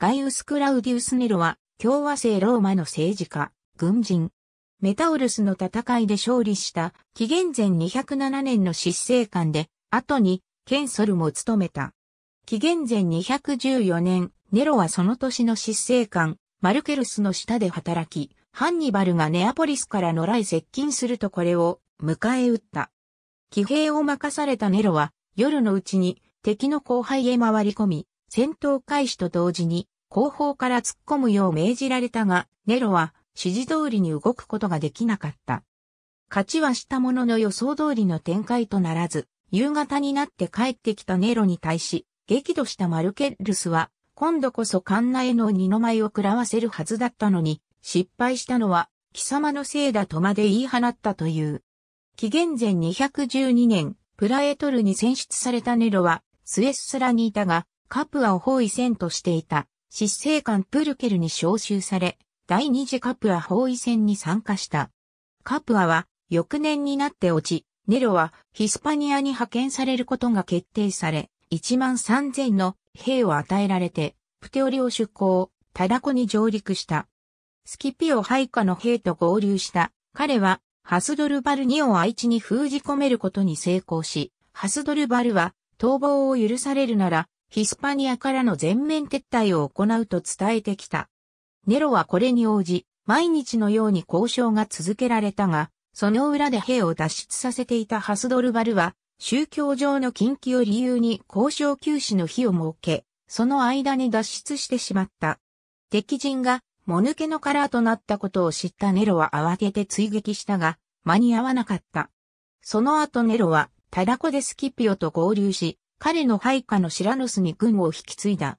ガイウス・クラウディウス・ネロは、共和制ローマの政治家、軍人。メタウルスの戦いで勝利した紀元前207年の執政官で、後にケンソルも務めた。紀元前214年、ネロはその年の執政官、マルケルスの下で働き、ハンニバルがネアポリスから野良へ接近するとこれを迎え撃った。騎兵を任されたネロは夜のうちに敵の後輩へ回り込み、戦闘開始と同時に後方から突っ込むよう命じられたが、ネロは指示通りに動くことができなかった。勝ちはしたものの予想通りの展開とならず、夕方になって帰ってきたネロに対し、激怒したマルケルスは、今度こそカンナへの二の舞を食らわせるはずだったのに、失敗したのは、貴様のせいだとまで言い放ったという。紀元前212年、プラエトルに選出されたネロは、スエスラにいたが、カプアを包囲戦としていた、執政官プルケルに召集され、第二次カプア包囲戦に参加した。カプアは翌年になって落ち、ネロはヒスパニアに派遣されることが決定され、1万3000の兵を与えられて、プテオリを出港、タラコに上陸した。スキピオ配下の兵と合流した。彼は、ハスドルバル2を愛知に封じ込めることに成功し、ハスドルバルは、逃亡を許されるなら、ヒスパニアからの全面撤退を行うと伝えてきた。ネロはこれに応じ、毎日のように交渉が続けられたが、その裏で兵を脱出させていたハスドルバルは、宗教上の禁忌を理由に交渉休止の日を設け、その間に脱出してしまった。敵陣が、もぬけの殻となったことを知ったネロは慌てて追撃したが、間に合わなかった。その後ネロは、タラコでスキピオと合流し、彼の配下のシラノスに軍を引き継いだ。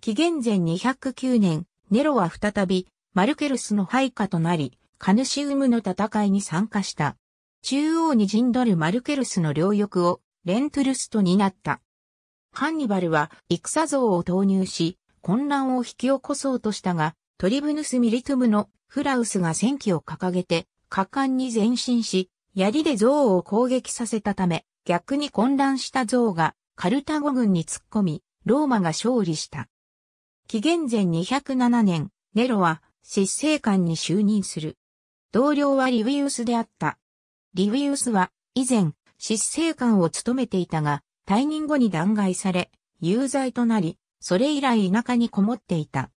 紀元前209年、ネロは再び、マルケルスの配下となり、カヌシウムの戦いに参加した。中央に陣取るマルケルスの領域を、レントゥルスと担った。ハンニバルは、戦像を投入し、混乱を引き起こそうとしたが、トリブヌス・ミリトゥムのフラウスが戦機を掲げて、果敢に前進し、槍で像を攻撃させたため、逆に混乱した像がカルタゴ軍に突っ込み、ローマが勝利した。紀元前207年、ネロは執政官に就任する。同僚はリィウスであった。リィウスは以前執政官を務めていたが、退任後に弾劾され、有罪となり、それ以来田舎にこもっていた。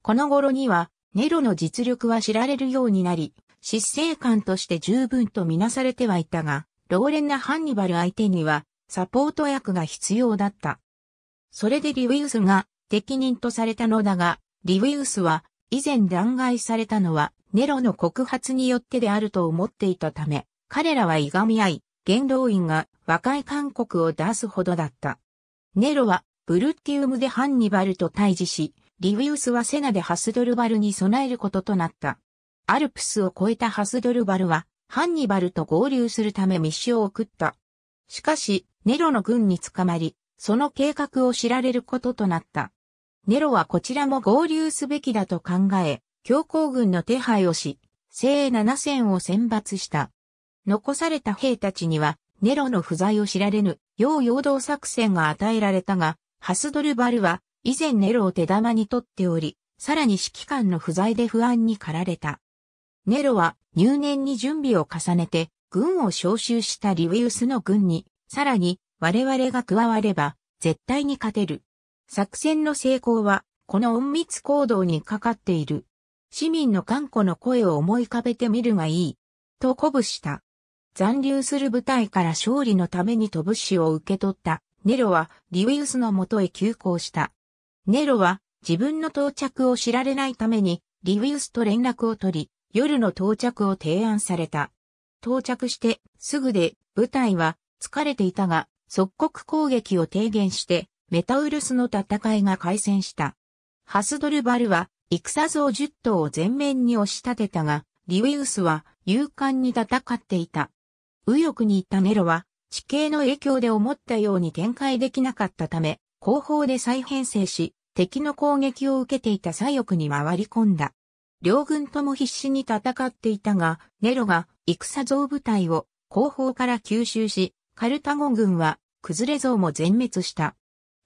この頃には、ネロの実力は知られるようになり、執政官として十分とみなされてはいたが、老練なハンニバル相手にはサポート役が必要だった。それでリウィウスが適任とされたのだが、リウィウスは以前弾劾されたのはネロの告発によってであると思っていたため、彼らはいがみ合い、元老院が和解勧告を出すほどだった。ネロはブルッティウムでハンニバルと対峙し、リウィウスはセナでハスドルバルに備えることとなった。アルプスを越えたハスドルバルは、ハンニバルと合流するため密書を送った。しかし、ネロの軍に捕まり、その計画を知られることとなった。ネロはこちらも合流すべきだと考え、強行軍の手配をし、聖7 0を選抜した。残された兵たちには、ネロの不在を知られぬ、要陽動作戦が与えられたが、ハスドルバルは、以前ネロを手玉に取っており、さらに指揮官の不在で不安に駆られた。ネロは入念に準備を重ねて、軍を招集したリウィウスの軍にさらに、我々が加われば、絶対に勝てる。作戦の成功は、この隠密行動にかかっている。市民の頑固の声を思い浮かべてみるがいい。と鼓舞した。残留する部隊から勝利のために飛ぶ死を受け取ったネロはリウイウスのもとへ急行した。ネロは自分の到着を知られないためにリウイウスと連絡を取り夜の到着を提案された。到着してすぐで部隊は疲れていたが、即刻攻撃を低減して、メタウルスの戦いが開戦した。ハスドルバルは、戦像10頭を前面に押し立てたが、リウィウスは勇敢に戦っていた。右翼にいたネロは、地形の影響で思ったように展開できなかったため、後方で再編成し、敵の攻撃を受けていた左翼に回り込んだ。両軍とも必死に戦っていたが、ネロが戦像部隊を後方から吸収し、カルタゴ軍は、崩れ像も全滅した。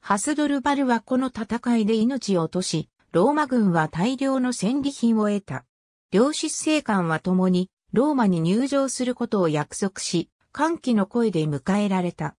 ハスドルバルはこの戦いで命を落とし、ローマ軍は大量の戦利品を得た。両子、政官は共に、ローマに入場することを約束し、歓喜の声で迎えられた。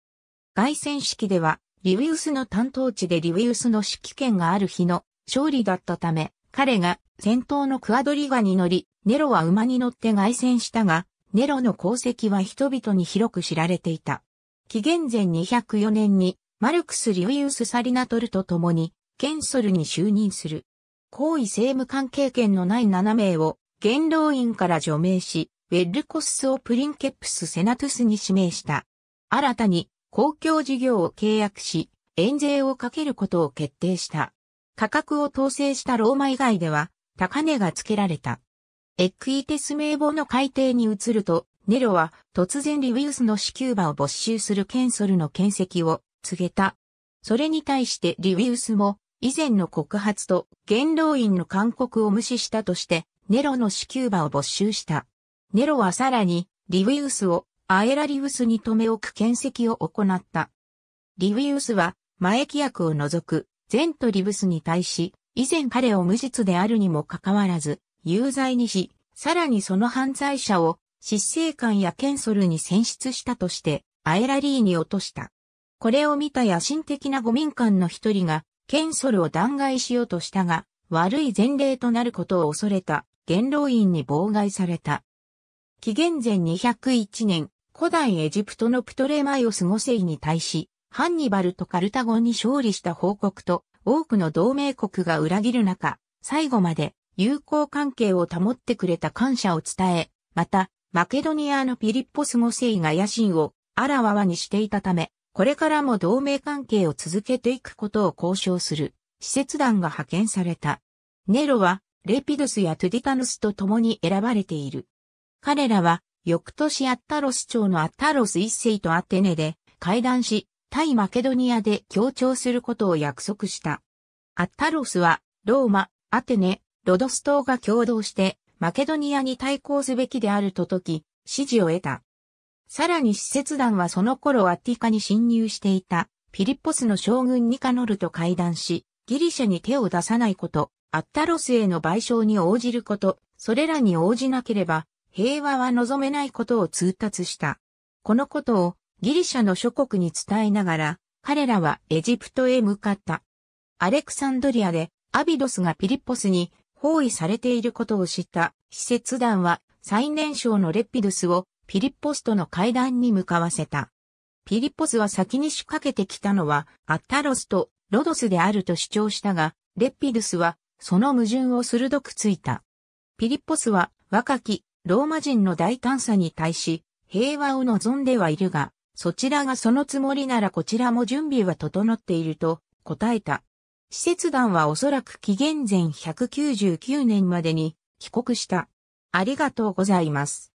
凱旋式では、リウィウスの担当地でリウィウスの指揮権がある日の勝利だったため、彼が戦闘のクアドリガに乗り、ネロは馬に乗って凱旋したが、ネロの功績は人々に広く知られていた。紀元前204年にマルクス・リウイウス・サリナトルと共に、ケンソルに就任する。高位政務官経験のない7名を、元老院から除名し、ウェルコススをプリンケプス・セナトゥスに指名した。新たに公共事業を契約し、遠税をかけることを決定した。価格を統制したローマ以外では、高値が付けられた。エックイテス名簿の改定に移ると、ネロは突然リウィウスの子宮場を没収するケンソルの見跡を告げた。それに対してリウィウスも以前の告発と元老院の勧告を無視したとしてネロの子宮場を没収した。ネロはさらにリウィウスをアエラリウスに留め置く見跡を行った。リウィウスは前規約を除く前トリブスに対し以前彼を無実であるにもかかわらず有罪にし、さらにその犯罪者を執政官やケンソルに選出したとして、アエラリーに落とした。これを見た野心的な五民間の一人が、ケンソルを弾劾しようとしたが、悪い前例となることを恐れた、元老院に妨害された。紀元前201年、古代エジプトのプトレマイオス五世に対し、ハンニバルとカルタゴンに勝利した報告と、多くの同盟国が裏切る中、最後まで友好関係を保ってくれた感謝を伝え、また、マケドニアのピリッポス5世が野心をあらわわにしていたため、これからも同盟関係を続けていくことを交渉する、施設団が派遣された。ネロは、レピドスやトゥディタヌスと共に選ばれている。彼らは、翌年アッタロス朝のアッタロス一世とアテネで会談し、対マケドニアで協調することを約束した。アッタロスは、ローマ、アテネ、ロドス島が共同してマケドニアに対抗すべきであるとき、支持を得た。さらに使節団はその頃アッティカに侵入していたピリッポスの将軍ニカノルと会談し、ギリシャに手を出さないこと、アッタロスへの賠償に応じること、それらに応じなければ平和は望めないことを通達した。このことをギリシャの諸国に伝えながら、彼らはエジプトへ向かった。アレクサンドリアでアビドスがピリッポスに包囲されていることを知った使節団は最年少のレッピドゥスをピリッポスとの会談に向かわせた。ピリッポスは先に仕掛けてきたのはアッタロスとロドスであると主張したが、レッピドゥスはその矛盾を鋭くついた。ピリッポスは若きローマ人の大胆さに対し平和を望んではいるが、そちらがそのつもりならこちらも準備は整っていると答えた。使節団はおそらく紀元前199年までに帰国した。ありがとうございます。